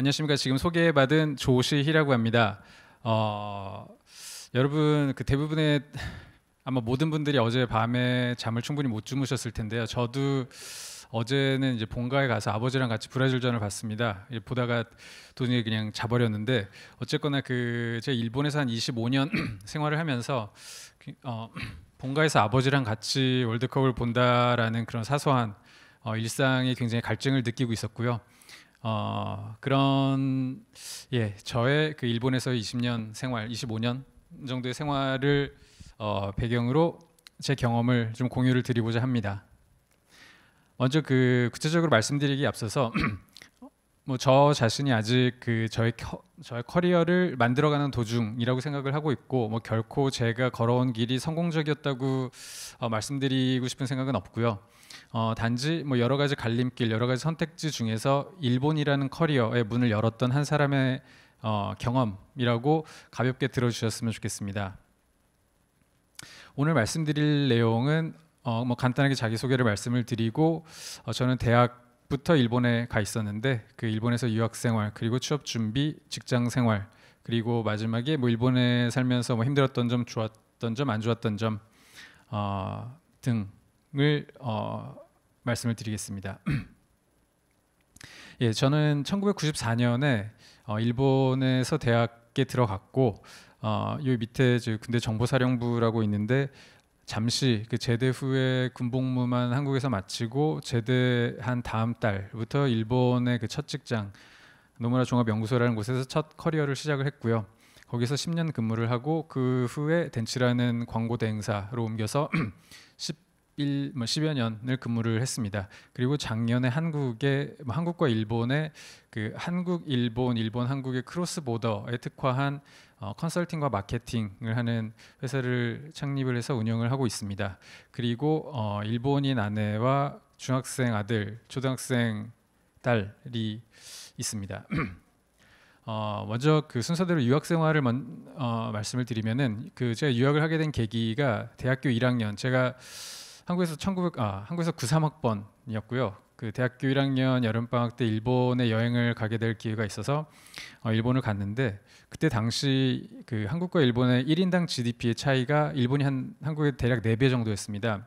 안녕하십니까. 지금 소개받은 조시희라고 합니다. 어, 여러분 그 대부분의 아마 모든 분들이 어제 밤에 잠을 충분히 못 주무셨을 텐데요. 저도 어제는 이제 본가에 가서 아버지랑 같이 브라질전을 봤습니다. 보다가 도중에 그냥 자버렸는데 어쨌거나 그 제가 일본에서 한 25년 생활을 하면서 그, 어, 본가에서 아버지랑 같이 월드컵을 본다라는 그런 사소한 어, 일상에 굉장히 갈증을 느끼고 있었고요. 어, 그런 예 저의 그일본에서 20년 생활, 25년 정도의 생활을 어, 배경으로 제 경험을 좀 공유를 드리고자 합니다. 먼저 그 구체적으로 말씀드리기 앞서서 뭐 저 자신이 아직 그 저의 저의 커리어를 만들어가는 도중이라고 생각을 하고 있고 뭐 결코 제가 걸어온 길이 성공적이었다고 어, 말씀드리고 싶은 생각은 없고요. 어, 단지 뭐 여러 가지 갈림길, 여러 가지 선택지 중에서 일본이라는 커리어의 문을 열었던 한 사람의 어, 경험이라고 가볍게 들어주셨으면 좋겠습니다. 오늘 말씀드릴 내용은 어, 뭐 간단하게 자기소개를 말씀을 드리고 어, 저는 대학 부터 일본에 가 있었는데 그 일본에서 유학 생활 그리고 취업 준비, 직장 생활 그리고 마지막에 뭐 일본에 살면서 뭐 힘들었던 점, 좋았던 점, 안 좋았던 점 어, 등을 어, 말씀을 드리겠습니다. 예, 저는 1994년에 어, 일본에서 대학에 들어갔고 어, 요 밑에 군대 정보사령부라고 있는데 잠시 그 제대 후에 군복무만 한국에서 마치고 제대한 다음 달부터 일본의 그 첫 직장 노무라 종합연구소라는 곳에서 첫 커리어를 시작을 했고요. 거기서 10년 근무를 하고 그 후에 덴치라는 광고 대행사로 옮겨서 11, 뭐 10여 년을 근무를 했습니다. 그리고 작년에 한국의 뭐 한국과 일본의 그 한국 일본 일본 한국의 크로스 보더에 특화한 어, 컨설팅과 마케팅을 하는 회사를 창립을 해서 운영을 하고 있습니다. 그리고 어, 일본인 아내와 중학생 아들, 초등학생 딸이 있습니다. 어, 먼저 그 순서대로 유학 생활을 먼, 어, 말씀을 드리면은 그 제가 유학을 하게 된 계기가 대학교 1학년 제가 한국에서 1900 아, 한국에서 93학번이었고요. 그 대학교 1학년 여름 방학 때 일본에 여행을 가게 될 기회가 있어서 어, 일본을 갔는데 그때 당시 그 한국과 일본의 1인당 GDP의 차이가 일본이 한 한국의 대략 4배 정도였습니다.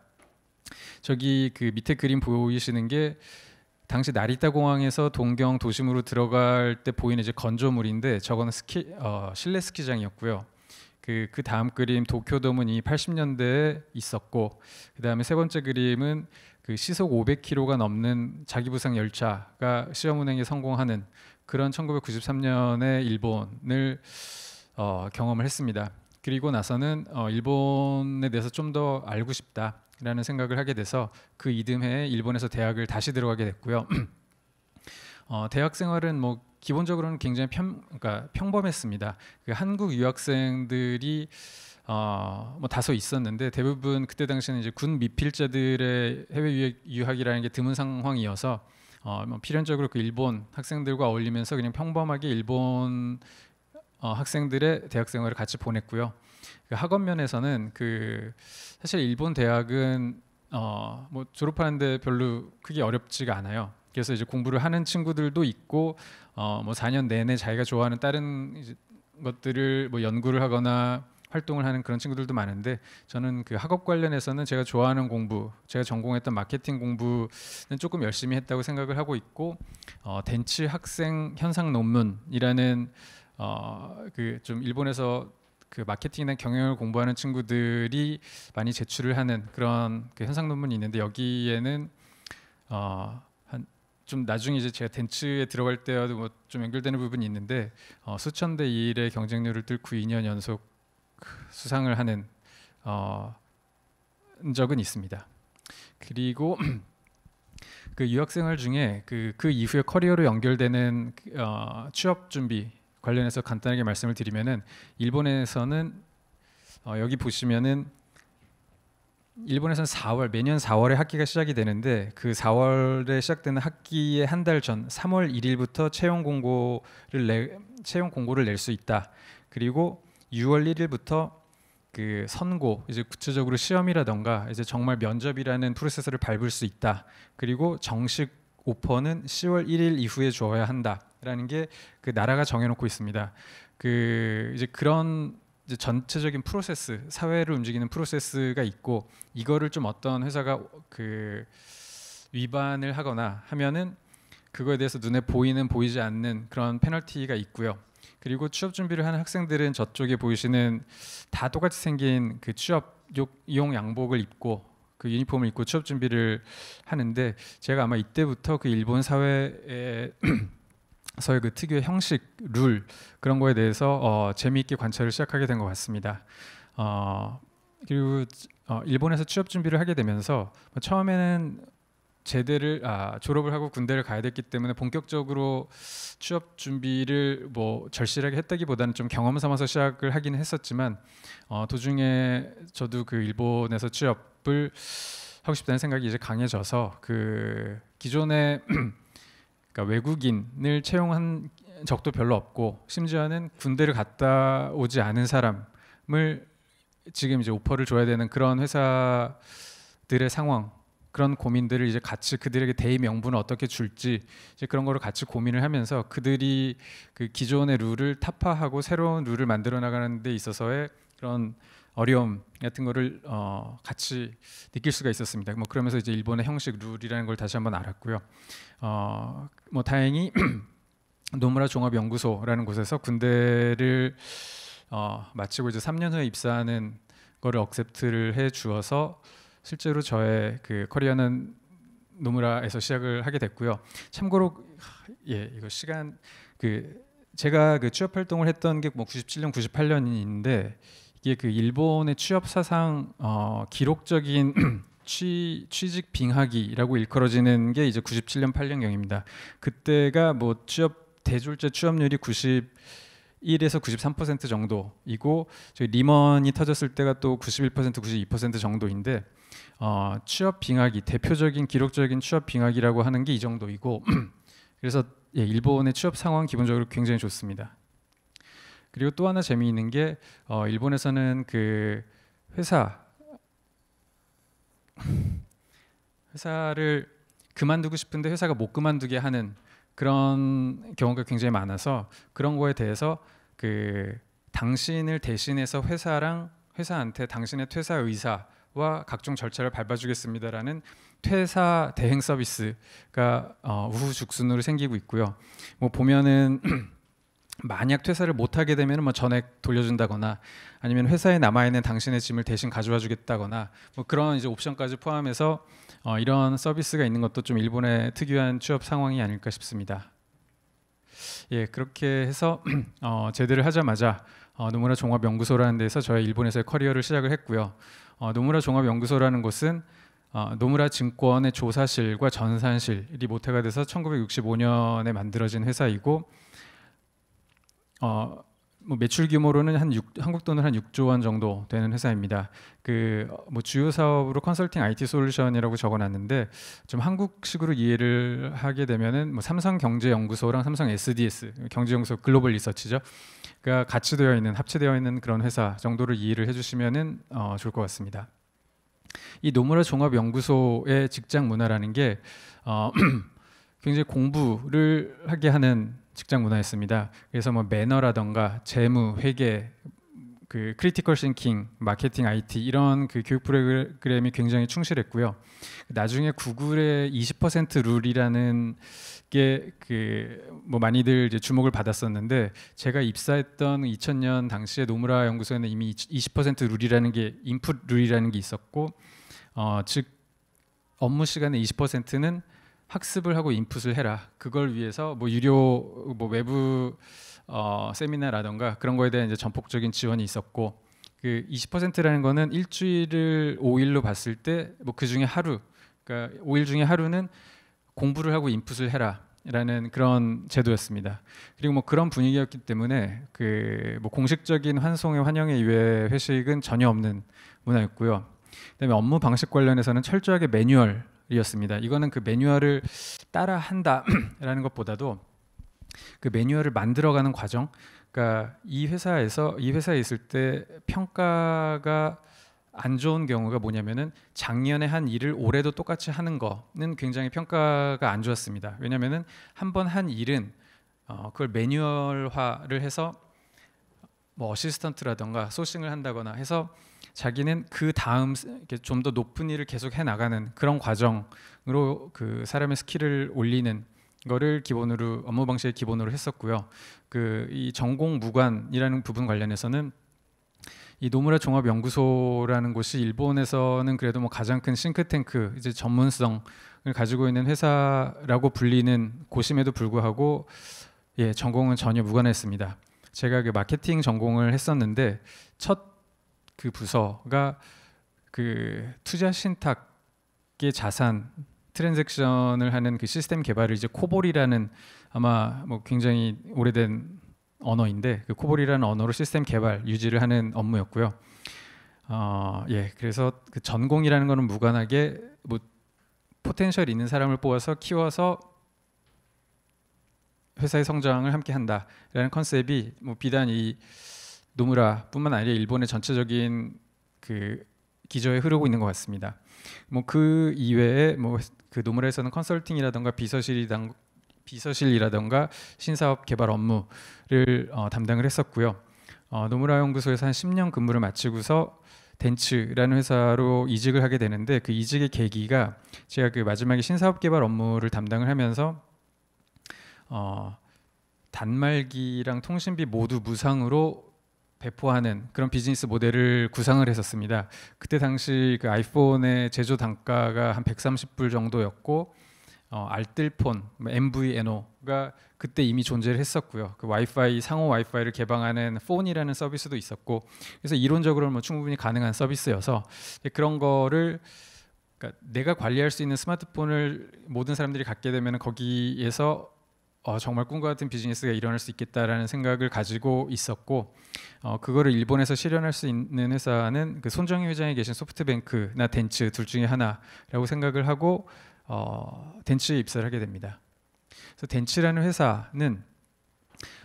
저기 그 밑에 그림 보이시는 게 당시 나리타 공항에서 동경 도심으로 들어갈 때 보이는 이제 건조물인데 저거는 스키 어, 실내 스키장이었고요. 그, 그 다음 그림 도쿄돔은 이 80년대에 있었고 그 다음에 세 번째 그림은 그 시속 500km가 넘는 자기부상 열차가 시험 운행에 성공하는 그런 1993년의 일본을 어, 경험을 했습니다. 그리고 나서는 어, 일본에 대해서 좀 더 알고 싶다라는 생각을 하게 돼서 그 이듬해 일본에서 대학을 다시 들어가게 됐고요. 어, 대학 생활은 뭐 기본적으로는 굉장히 평, 그러니까 평범했습니다. 그 한국 유학생들이 어뭐 다소 있었는데 대부분 그때 당시에는 이제 군 미필자들의 해외 유학, 이라는게 드문 상황이어서 어뭐 필연적으로 그 일본 학생들과 어울리면서 그냥 평범하게 일본 어, 학생들의 대학 생활을 같이 보냈고요. 그 학업 면에서는 그 사실 일본 대학은 어뭐 졸업하는데 별로 크게 어렵지가 않아요. 그래서 이제 공부를 하는 친구들도 있고 어뭐 4년 내내 자기가 좋아하는 다른 것들을 뭐 연구를 하거나 활동을 하는 그런 친구들도 많은데 저는 그 학업 관련해서는 제가 좋아하는 공부, 제가 전공했던 마케팅 공부는 조금 열심히 했다고 생각을 하고 있고 어, 덴츠 학생 현상 논문이라는 어, 그 좀 일본에서 그 마케팅이나 경영을 공부하는 친구들이 많이 제출을 하는 그런 그 현상 논문이 있는데 여기에는 어, 좀 나중에 이제 제가 덴츠에 들어갈 때와도 뭐좀 연결되는 부분이 있는데 어, 수천 대일의 경쟁률을 뚫고 2년 연속 수상을 하는 어, 적은 있습니다. 그리고 그 유학생활 중에 그, 그 이후에 커리어로 연결되는 어, 취업 준비 관련해서 간단하게 말씀을 드리면은 일본에서는 어, 여기 보시면은 일본에서는 4월 매년 4월에 학기가 시작이 되는데 그 4월에 시작되는 학기의 한 달 전 3월 1일부터 채용 공고를 내, 채용 공고를 낼 수 있다. 그리고 6월 1일부터 그 선고 이제 구체적으로 시험이라던가 이제 정말 면접이라는 프로세스를 밟을 수 있다. 그리고 정식 오퍼는 10월 1일 이후에 주어야 한다라는 게 그 나라가 정해놓고 있습니다. 그 이제 그런 이제 전체적인 프로세스 사회를 움직이는 프로세스가 있고 이거를 좀 어떤 회사가 그 위반을 하거나 하면은 그거에 대해서 눈에 보이는 보이지 않는 그런 페널티가 있고요. 그리고 취업 준비를 하는 학생들은 저쪽에 보이시는 다 똑같이 생긴 그 취업 용 양복을 입고 그 유니폼을 입고 취업 준비를 하는데 제가 아마 이때부터 그 일본 사회에 서의 그 특유의 형식, 룰 그런 거에 대해서 어, 재미있게 관찰을 시작하게 된 것 같습니다. 어, 그리고 어, 일본에서 취업 준비를 하게 되면서 처음에는 제대를 아, 졸업을 하고 군대를 가야 됐기 때문에 본격적으로 취업 준비를 뭐 절실하게 했다기보다는 좀 경험 삼아서 시작을 하긴 했었지만 어, 도중에 저도 그 일본에서 취업을 하고 싶다는 생각이 이제 강해져서 그 기존에 그러니까 외국인을 채용한 적도 별로 없고 심지어는 군대를 갔다 오지 않은 사람을 지금 이제 오퍼를 줘야 되는 그런 회사들의 상황 그런 고민들을 이제 같이 그들에게 대의 명분을 어떻게 줄지 이제 그런 거를 같이 고민을 하면서 그들이 그 기존의 룰을 타파하고 새로운 룰을 만들어 나가는 데 있어서의 그런 어려움 같은 거를 어, 같이 느낄 수가 있었습니다. 뭐 그러면서 이제 일본의 형식 룰이라는 걸 다시 한번 알았고요. 어, 뭐 다행히 노무라 종합연구소라는 곳에서 군대를 어, 마치고 이제 3년 후에 입사하는 거를 억셉트를 해 주어서 실제로 저의 그 커리어는 노무라에서 시작을 하게 됐고요. 참고로 예 이거 시간 그 제가 그 취업 활동을 했던 게 뭐 97년 98년인데 이게 그 일본의 취업 사상 어, 기록적인 취, 취직 빙하기라고 일컬어지는 게 이제 97년 8년경입니다. 그때가 뭐 취업 대졸제 취업률이 90 1에서 93% 정도이고 저희 리먼이 터졌을 때가 또91% 92% 정도인데 어, 취업 빙하기 대표적인 기록적인 취업 빙하기라고 하는 게 이 정도이고 그래서 예, 일본의 취업 상황 기본적으로 굉장히 좋습니다. 그리고 또 하나 재미있는 게 어, 일본에서는 그 회사 회사를 그만두고 싶은데 회사가 못 그만두게 하는 그런 경우가 굉장히 많아서 그런 거에 대해서 그 당신을 대신해서 회사랑 회사한테 당신의 퇴사 의사와 각종 절차를 밟아주겠습니다라는 퇴사 대행 서비스가 어, 우후죽순으로 생기고 있고요. 뭐 보면은 만약 퇴사를 못하게 되면 뭐 전액 돌려준다거나 아니면 회사에 남아있는 당신의 짐을 대신 가져와 주겠다거나 뭐 그런 이제 옵션까지 포함해서 어 이런 서비스가 있는 것도 좀 일본의 특유한 취업 상황이 아닐까 싶습니다. 예 그렇게 해서 어 제대를 하자마자 어 노무라 종합연구소라는 데서 저의 일본에서의 커리어를 시작을 했고요. 어, 노무라 종합연구소라는 곳은 어, 노무라 증권의 조사실과 전산실이 모태가 돼서 1965년에 만들어진 회사이고 어, 뭐 매출 규모로는 한 6, 한국 돈으로 한 6조 원 정도 되는 회사입니다. 그뭐 어, 주요 사업으로 컨설팅 IT 솔루션이라고 적어놨는데 좀 한국식으로 이해를 하게 되면은 뭐 삼성 경제연구소랑 삼성 SDS 경제연구소 글로벌 리서치죠가 같이 되어 있는 합치되어 있는 그런 회사 정도를 이해를 해주시면은 어, 좋을 것 같습니다. 이 노무라 종합연구소의 직장 문화라는 게 어, 굉장히 공부를 하게 하는 직장 문화였습니다. 그래서 뭐 매너라던가 재무, 회계, 그 크리티컬 싱킹, 마케팅 IT 이런 그 교육 프로그램이 굉장히 충실했고요. 나중에 구글의 20% 룰이라는 게 그 뭐 많이들 이제 주목을 받았었는데 제가 입사했던 2000년 당시에 노무라 연구소에는 이미 20% 룰이라는 게 인풋 룰이라는 게 있었고 어, 즉 업무 시간의 20%는 학습을 하고 인풋을 해라. 그걸 위해서 뭐 유료 뭐 외부 어, 세미나라던가 그런 거에 대한 이제 전폭적인 지원이 있었고 그 20%라는 거는 일주일을 5일로 봤을 때 뭐그 중에 하루 그러니까 5일 중에 하루는 공부를 하고 인풋을 해라. 라는 그런 제도였습니다. 그리고 뭐 그런 분위기였기 때문에 그 뭐 공식적인 환송의 환영회 이외 회식은 전혀 없는 문화였고요. 그다음에 업무 방식 관련해서는 철저하게 매뉴얼 이었습니다. 이거는 그 매뉴얼을 따라한다라는 것보다도 그 매뉴얼을 만들어가는 과정. 그러니까 이 회사에서 이 회사에 있을 때 평가가 안 좋은 경우가 뭐냐면은 작년에 한 일을 올해도 똑같이 하는 거는 굉장히 평가가 안 좋았습니다. 왜냐면은 한 번 한 일은 어 그걸 매뉴얼화를 해서 뭐어시스턴트라든가 소싱을 한다거나 해서 자기는 그 다음 좀 더 높은 일을 계속 해 나가는 그런 과정으로 그 사람의 스킬을 올리는 거를 기본으로 업무 방식의 기본으로 했었고요. 그 이 전공 무관이라는 부분 관련해서는 이 노무라 종합연구소라는 곳이 일본에서는 그래도 뭐 가장 큰 싱크탱크 이제 전문성을 가지고 있는 회사라고 불리는 곳임에도 불구하고 예 전공은 전혀 무관했습니다. 제가 그 마케팅 전공을 했었는데 첫그 부서가 그 투자 신탁의 자산 트랜잭션을 하는 그 시스템 개발을 이제 코볼이라는 아마 뭐 굉장히 오래된 언어인데 그 코볼이라는 언어로 시스템 개발 유지를 하는 업무였고요. 어, 예, 그래서 그 전공이라는 거는 무관하게 뭐 포텐셜 있는 사람을 뽑아서 키워서 회사의 성장을 함께 한다라는 컨셉이 뭐 비단 이 노무라뿐만 아니라 일본의 전체적인 그기조에 흐르고 있는 것 같습니다. 뭐 그 이외에 뭐그 노무라에서는 컨설팅이라던가 비서실이당 비서실이라던가 신사업 개발 업무를 어, 담당을 했었고요. 어, 노무라 연구소에서 한 10년 근무를 마치고서 덴츠라는 회사로 이직을 하게 되는데 그 이직의 계기가 제가 그 마지막에 신사업 개발 업무를 담당을 하면서 어, 단말기랑 통신비 모두 무상으로 배포하는 그런 비즈니스 모델을 구상을 했었습니다. 그때 당시 그 아이폰의 제조 단가가 한 130불 정도였고 어, 알뜰폰 MVNO가 뭐 그때 이미 존재를 했었고요. 그 와이파이 상호 와이파이를 개방하는 폰이라는 서비스도 있었고 그래서 이론적으로뭐 충분히 가능한 서비스여서 그런 거를 그러니까 내가 관리할 수 있는 스마트폰을 모든 사람들이 갖게 되면 거기에서 어, 정말 꿈과 같은 비즈니스가 일어날 수 있겠다라는 생각을 가지고 있었고 어, 그거를 일본에서 실현할 수 있는 회사는 그 손정희 회장이 계신 소프트뱅크나 덴츠 둘 중에 하나라고 생각을 하고 어, 덴츠에 입사를 하게 됩니다. 그래서 덴츠라는 회사는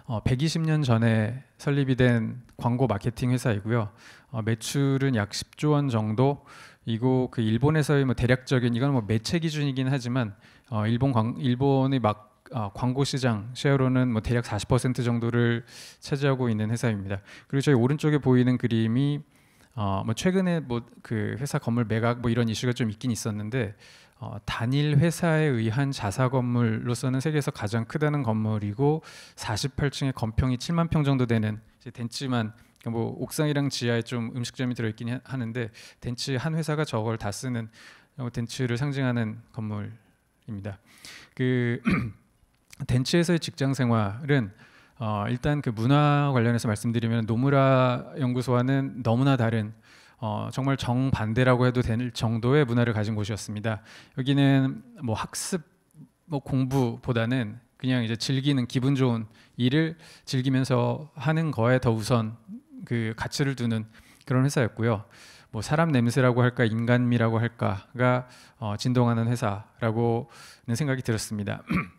어, 120년 전에 설립이 된 광고 마케팅 회사이고요. 어, 매출은 약 10조 원 정도이고 그 일본에서의 뭐 대략적인 이건 뭐 매체 기준이긴 하지만 어, 일본 광, 일본의 막 어, 광고 시장 셰어로는뭐 대략 40% 정도를 차지하고 있는 회사입니다. 그리고 저희 오른쪽에 보이는 그림이 어, 뭐 최근에 뭐그 회사 건물 매각 뭐 이런 이슈가 좀 있긴 있었는데 어, 단일 회사에 의한 자사 건물로서는 세계에서 가장 크다는 건물이고 4 8층의 건평이 7만 평 정도 되는 덴치만뭐 그러니까 옥상이랑 지하에 좀 음식점이 들어있긴 하는데 덴치한 회사가 저걸 다 쓰는 어, 덴치를 상징하는 건물입니다. 그 덴츠에서의 직장 생활은 어, 일단 그 문화 관련해서 말씀드리면 노무라 연구소와는 너무나 다른 어, 정말 정반대라고 해도 될 정도의 문화를 가진 곳이었습니다. 여기는 뭐 학습, 뭐 공부보다는 그냥 이제 즐기는 기분 좋은 일을 즐기면서 하는 거에 더 우선 그 가치를 두는 그런 회사였고요. 뭐 사람 냄새라고 할까 인간미라고 할까가 어, 진동하는 회사라고는 생각이 들었습니다.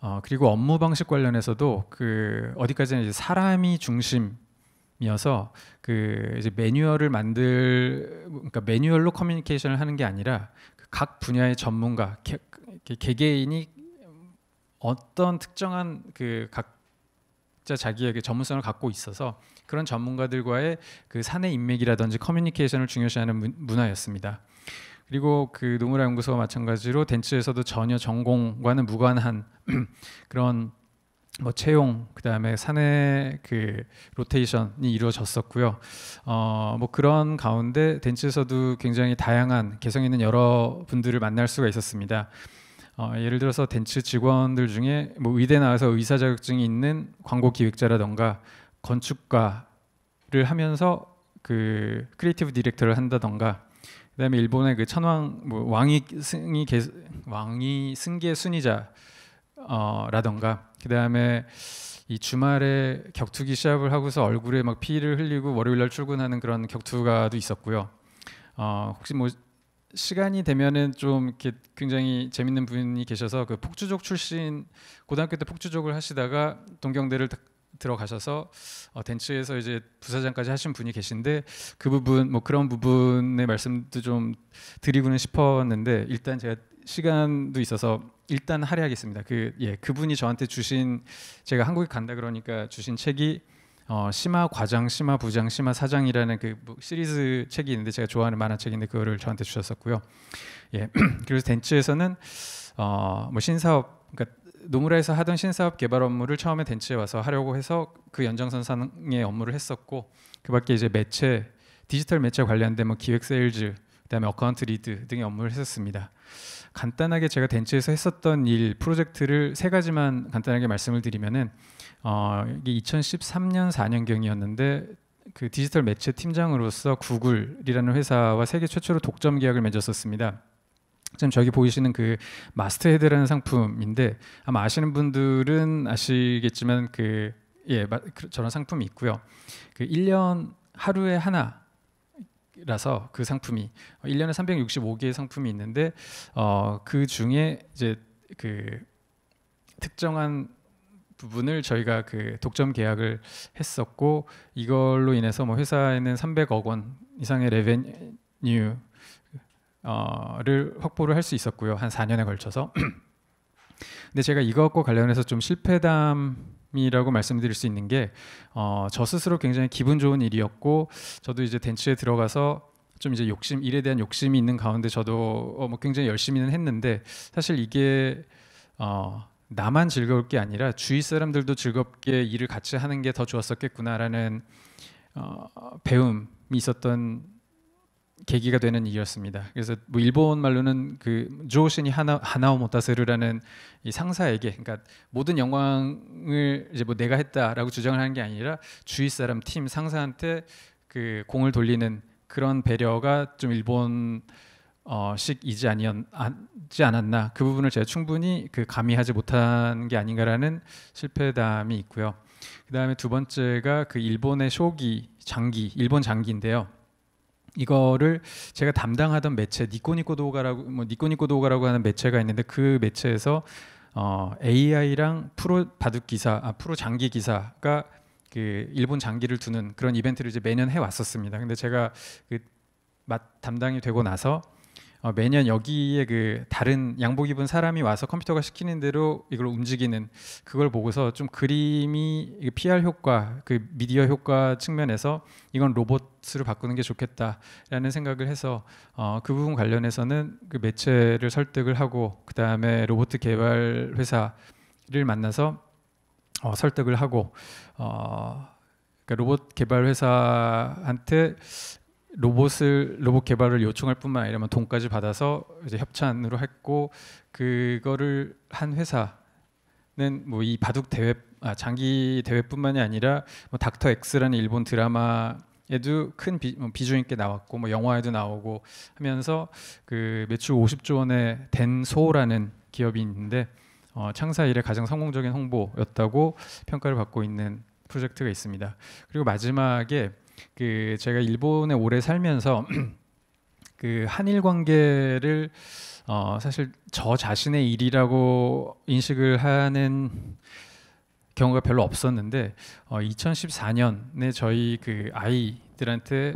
어, 그리고 업무 방식 관련해서도 그 어디까지나 이제 사람이 중심이어서 그 이제 매뉴얼을 만들 그러니까 매뉴얼로 커뮤니케이션을 하는 게 아니라 그 각 분야의 전문가 개, 그 개개인이 어떤 특정한 그 각자 자기에게 그 전문성을 갖고 있어서 그런 전문가들과의 그 사내 인맥이라든지 커뮤니케이션을 중요시하는 문화였습니다. 그리고 그 노무라 연구소와 마찬가지로 덴츠에서도 전혀 전공과는 무관한 그런 뭐 채용 그다음에 사내 그 로테이션이 이루어졌었고요. 어뭐 그런 가운데 덴츠에서도 굉장히 다양한 개성 있는 여러 분들을 만날 수가 있었습니다. 어, 예를 들어서 덴츠 직원들 중에 뭐 의대 나와서 의사 자격증이 있는 광고 기획자라던가 건축가를 하면서 그 크리에이티브 디렉터를 한다던가 그다음에 일본의 그 천황 뭐 왕이 승이 왕이 승계 순위자 어, 라던가 그다음에 이 주말에 격투기 시합을 하고서 얼굴에 막 피를 흘리고 월요일 날 출근하는 그런 격투가도 있었고요. 어, 혹시 뭐 시간이 되면은 좀 이렇게 굉장히 재밌는 분이 계셔서 그 폭주족 출신 고등학교 때 폭주족을 하시다가 동경대를 들어가셔서 어, 덴츠에서 이제 부사장까지 하신 분이 계신데 그 부분 뭐 그런 부분의 말씀도 좀 드리고는 싶었는데 일단 제가 시간도 있어서 일단 할애하겠습니다. 그 예, 그분이 저한테 주신 제가 한국에 간다 그러니까 주신 책이 어, 심화 과장, 심화 부장, 심화 사장이라는 그 뭐 시리즈 책이 있는데 제가 좋아하는 만화책인데 그거를 저한테 주셨었고요. 예, 그래서 덴츠에서는 어, 뭐 신사업 그러니까 노무라에서 하던 신사업 개발 업무를 처음에 덴츠에 와서 하려고 해서 그 연장선상의 업무를 했었고 그밖에 이제 매체 디지털 매체 관련된 뭐 기획 세일즈 그다음에 어카운트 리드 등의 업무를 했었습니다. 간단하게 제가 덴츠에서 했었던 일 프로젝트를 세 가지만 간단하게 말씀을 드리면은 어, 이게 2013년 4년경이었는데 그 디지털 매체 팀장으로서 구글이라는 회사와 세계 최초로 독점 계약을 맺었었습니다. 지금 저기 보이시는 그마스트헤드라는 상품인데 아마 아시는 분들은 아시겠지만 그 예, 그 저런 상품이 있고요. 그 1년 하루에 하나 라서 그 상품이 1년에 어, 365개의 상품이 있는데 어, 그 중에 이제 그 특정한 부분을 저희가 그 독점 계약을 했었고 이걸로 인해서 뭐 회사에는 300억 원 이상의 레베뉴 어를 확보를 할 수 있었고요. 한 4년에 걸쳐서. 근데 제가 이것과 관련해서 좀 실패담이라고 말씀드릴 수 있는 게저 어, 스스로 굉장히 기분 좋은 일이었고 저도 이제 덴츠에 들어가서 좀 이제 욕심 일에 대한 욕심이 있는 가운데 저도 어, 뭐 굉장히 열심히는 했는데 사실 이게 어, 나만 즐거울 게 아니라 주위 사람들도 즐겁게 일을 같이 하는 게 더 좋았었겠구나라는 어, 배움이 있었던 계기가 되는 일이었습니다. 그래서 뭐 일본 말로는 그 조신이 하나 하나오 모스르라는이 상사에게 그러니까 모든 영광을 이제 뭐 내가 했다라고 주장을 하는 게 아니라 주위 사람 팀 상사한테 그 공을 돌리는 그런 배려가 좀 일본 어식이지 아니었지 않았나 그 부분을 제가 충분히 그 가미하지 못한 게 아닌가라는 실패담이 있고요. 그 다음에 두 번째가 그 일본의 쇼기 장기 일본 장기인데요. 이거를 제가 담당하던 매체 니코니코 도가라고 뭐 니코니코 도가라고 하는 매체가 있는데 그 매체에서 어, AI랑 프로 바둑 기사, 아, 프로 장기 기사가 그 일본 장기를 두는 그런 이벤트를 이제 매년 해 왔었습니다. 근데 제가 그 담당이 되고 나서 어, 매년 여기에 그 다른 양복 입은 사람이 와서 컴퓨터가 시키는 대로 이걸 움직이는 그걸 보고서 좀 그림이 PR 효과, 그 미디어 효과 측면에서 이건 로봇으로 바꾸는 게 좋겠다라는 생각을 해서 어, 그 부분 관련해서는 그 매체를 설득을 하고 그 다음에 로봇 개발 회사를 만나서 어, 설득을 하고 어, 그러니까 로봇 개발 회사한테 로봇을 로봇 개발을 요청할 뿐만 아니라 돈까지 받아서 이제 협찬으로 했고 그거를 한 회사는 뭐 이 바둑 대회 아, 장기 대회뿐만이 아니라 뭐 닥터 X라는 일본 드라마에도 큰 비, 뭐중 있게 나왔고 뭐 영화에도 나오고 하면서 그 매출 50조 원의 덴소라는 기업이 있는데 어, 창사 일의 가장 성공적인 홍보였다고 평가를 받고 있는 프로젝트가 있습니다. 그리고 마지막에 그 제가 일본에 오래 살면서 그 한일 관계를 어 사실 저 자신의 일이라고 인식을 하는 경우가 별로 없었는데 어 2014년에 저희 그 아이들한테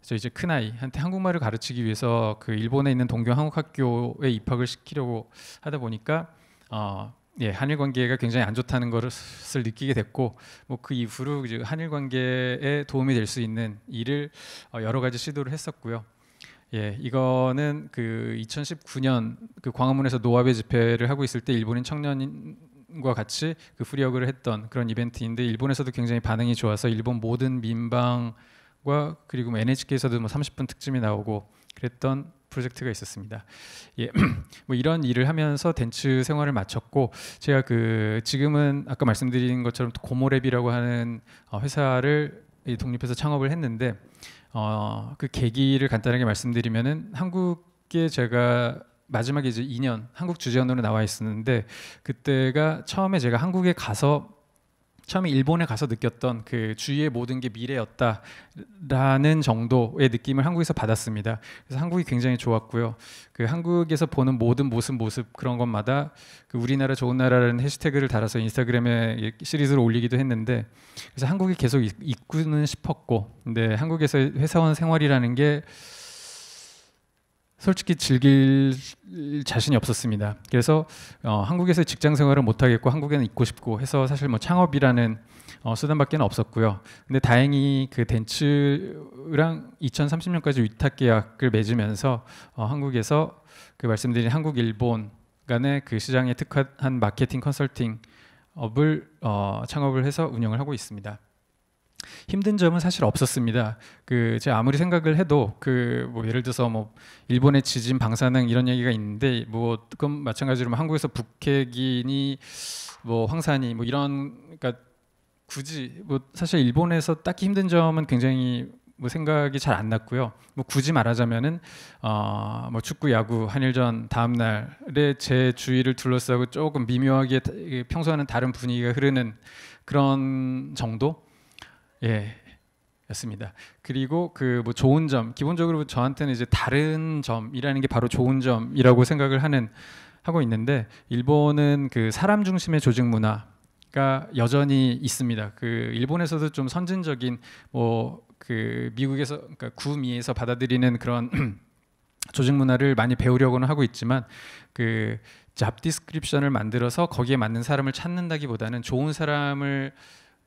저 이제 큰 아이한테 한국말을 가르치기 위해서 그 일본에 있는 동경 한국학교에 입학을 시키려고 하다 보니까 어 예, 한일 관계가 굉장히 안 좋다는 것을 느끼게 됐고 뭐 그 이후로 이제 한일 관계에 도움이 될 수 있는 일을 어, 여러 가지 시도를 했었고요. 예, 이거는 그 2019년 그 광화문에서 노아베 집회를 하고 있을 때 일본인 청년 과 같이 그프리그를 했던 그런 이벤트인데 일본에서도 굉장히 반응이 좋아서 일본 모든 민방과 그리고 뭐 NHK에서도 뭐 30분 특집이 나오고 그랬던 프로젝트가 있었습니다. 예, 뭐 이런 일을 하면서 덴츠 생활을 마쳤고 제가 그 지금은 아까 말씀드린 것처럼 고모랩이라고 하는 어, 회사를 독립해서 창업을 했는데 어, 그 계기를 간단하게 말씀드리면은 한국에 제가 마지막에 이제 2년 한국 주재원으로 나와 있었는데 그때가 처음에 제가 한국에 가서 처음에 일본에 가서 느꼈던 그 주위의 모든 게 미래였다라는 정도의 느낌을 한국에서 받았습니다. 그래서 한국이 굉장히 좋았고요. 그 한국에서 보는 모든 모습 모습 그런 것마다 그 우리나라 좋은 나라라는 해시태그를 달아서 인스타그램에 시리즈를 올리기도 했는데 그래서 한국이 계속 있구는 싶었고 근데 한국에서 회사원 생활이라는 게 솔직히 즐길 자신이 없었습니다. 그래서 어, 한국에서 직장 생활을 못 하겠고 한국에는 있고 싶고 해서 사실 뭐 창업이라는 어, 수단밖에는 없었고요. 근데 다행히 그 덴츠랑 2030년까지 위탁 계약을 맺으면서 어, 한국에서 그 말씀드린 한국 일본 간의 그 시장에 특화한 마케팅 컨설팅 업을 어, 창업을 해서 운영을 하고 있습니다. 힘든 점은 사실 없었습니다. 그 제가 아무리 생각을 해도 그뭐 예를 들어서 뭐 일본의 지진 방사능 이런 얘기가 있는데 뭐 그건 마찬가지로 뭐 한국에서 북핵이니 뭐 황산이 뭐 이런 그니까 굳이 뭐 사실 일본에서 딱히 힘든 점은 굉장히 뭐 생각이 잘 안 났고요. 뭐 굳이 말하자면은 어뭐 축구, 야구, 한일전 다음 날에 제 주위를 둘러싸고 조금 미묘하게 평소와는 다른 분위기가 흐르는 그런 정도. 예. 였습니다. 그리고 그 뭐 좋은 점, 기본적으로 저한테는 이제 다른 점이라는 게 바로 좋은 점이라고 생각을 하는 하고 있는데 일본은 그 사람 중심의 조직 문화가 여전히 있습니다. 그 일본에서도 좀 선진적인 뭐 그 미국에서 그러니까 구미에서 받아들이는 그런 조직 문화를 많이 배우려고는 하고 있지만 그잡 디스크립션을 만들어서 거기에 맞는 사람을 찾는다기보다는 좋은 사람을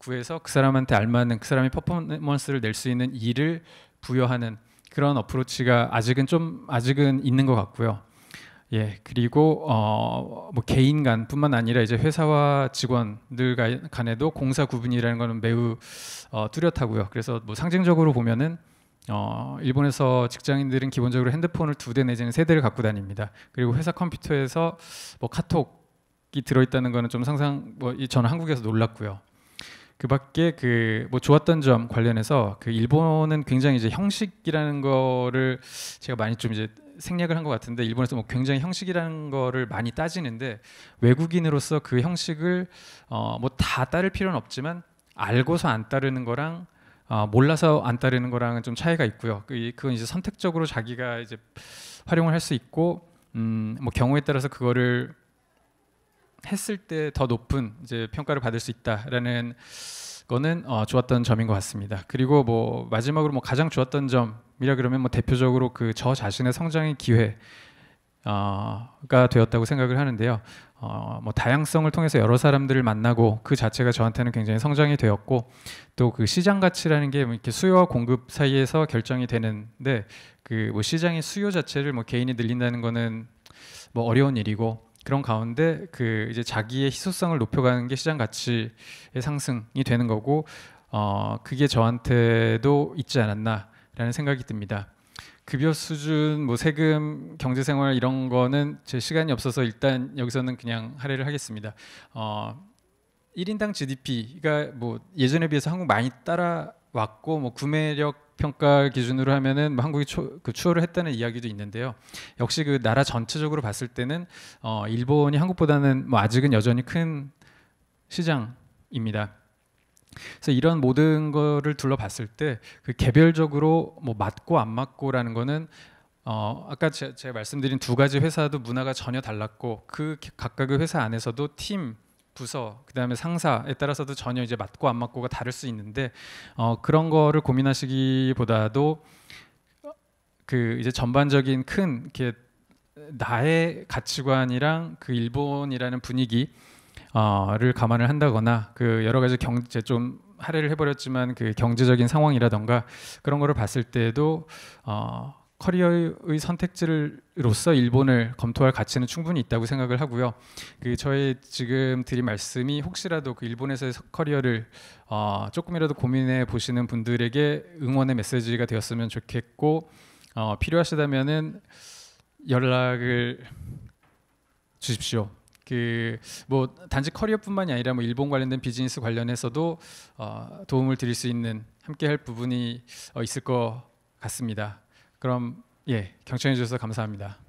구해서 그 사람한테 알맞는 그 사람이 퍼포먼스를 낼 수 있는 일을 부여하는 그런 어프로치가 아직은 좀 아직은 있는 것 같고요. 예 그리고 어, 뭐 개인 간뿐만 아니라 이제 회사와 직원들 간에도 공사 구분이라는 것은 매우 어, 뚜렷하고요. 그래서 뭐 상징적으로 보면은 어, 일본에서 직장인들은 기본적으로 핸드폰을 두 대 내지는 세 대를 갖고 다닙니다. 그리고 회사 컴퓨터에서 뭐 카톡이 들어있다는 거는 좀 상상 뭐 저는 한국에서 놀랐고요. 그밖에 그 뭐 좋았던 점 관련해서 그 일본은 굉장히 이제 형식이라는 거를 제가 많이 좀 이제 생략을 한 것 같은데 일본에서 뭐 굉장히 형식이라는 거를 많이 따지는데 외국인으로서 그 형식을 어뭐다 따를 필요는 없지만 알고서 안 따르는 거랑 어 몰라서 안 따르는 거랑은 좀 차이가 있고요. 그 그건 이제 선택적으로 자기가 이제 활용을 할 수 있고 음뭐 경우에 따라서 그거를 했을 때 더 높은 이제 평가를 받을 수 있다라는 거는 어, 좋았던 점인 것 같습니다. 그리고 뭐 마지막으로 뭐 가장 좋았던 점이라 그러면 뭐 대표적으로 그 저 자신의 성장의 기회. 어, 가 되었다고 생각을 하는데요. 어, 뭐 다양성을 통해서 여러 사람들을 만나고 그 자체가 저한테는 굉장히 성장이 되었고 또 그 시장 가치라는 게 뭐 이렇게 수요와 공급 사이에서 결정이 되는데 그 뭐 시장의 수요 자체를 뭐 개인이 늘린다는 거는 뭐 어려운 일이고 그런 가운데 그 이제 자기의 희소성을 높여가는 게 시장 가치의 상승이 되는 거고 어 그게 저한테도 있지 않았나라는 생각이 듭니다. 급여 수준, 뭐 세금, 경제 생활 이런 거는 제 시간이 없어서 일단 여기서는 그냥 할애를 하겠습니다. 어 1인당 GDP가 뭐 예전에 비해서 한국 많이 따라왔고 뭐 구매력 평가 기준으로 하면은 뭐 한국이 초, 그 추월을 했다는 이야기도 있는데요. 역시 그 나라 전체적으로 봤을 때는 어, 일본이 한국보다는 뭐 아직은 여전히 큰 시장입니다. 그래서 이런 모든 거를 둘러봤을 때그 개별적으로 뭐 맞고 안 맞고라는 거는 어, 아까 제, 제가 말씀드린 두 가지 회사도 문화가 전혀 달랐고 그 각각의 회사 안에서도 팀 부서 그다음에 상사에 따라서도 전혀 이제 맞고 안 맞고가 다를 수 있는데 어, 그런 거를 고민하시기보다도 그 이제 전반적인 큰 이렇게 나의 가치관이랑 그 일본이라는 분위기 어를 감안을 한다거나 그 여러 가지 경제 좀 할애를 해버렸지만 그 경제적인 상황이라던가 그런 거를 봤을 때도 어 커리어의 선택지로서 일본을 검토할 가치는 충분히 있다고 생각을 하고요. 그 저의 지금 드린 말씀이 혹시라도 그 일본에서의 커리어를 어 조금이라도 고민해 보시는 분들에게 응원의 메시지가 되었으면 좋겠고 어 필요하시다면은 연락을 주십시오. 그 뭐 단지 커리어뿐만이 아니라 뭐 일본 관련된 비즈니스 관련해서도 어 도움을 드릴 수 있는 함께 할 부분이 어, 있을 것 같습니다. 그럼 예 경청해 주셔서 감사합니다.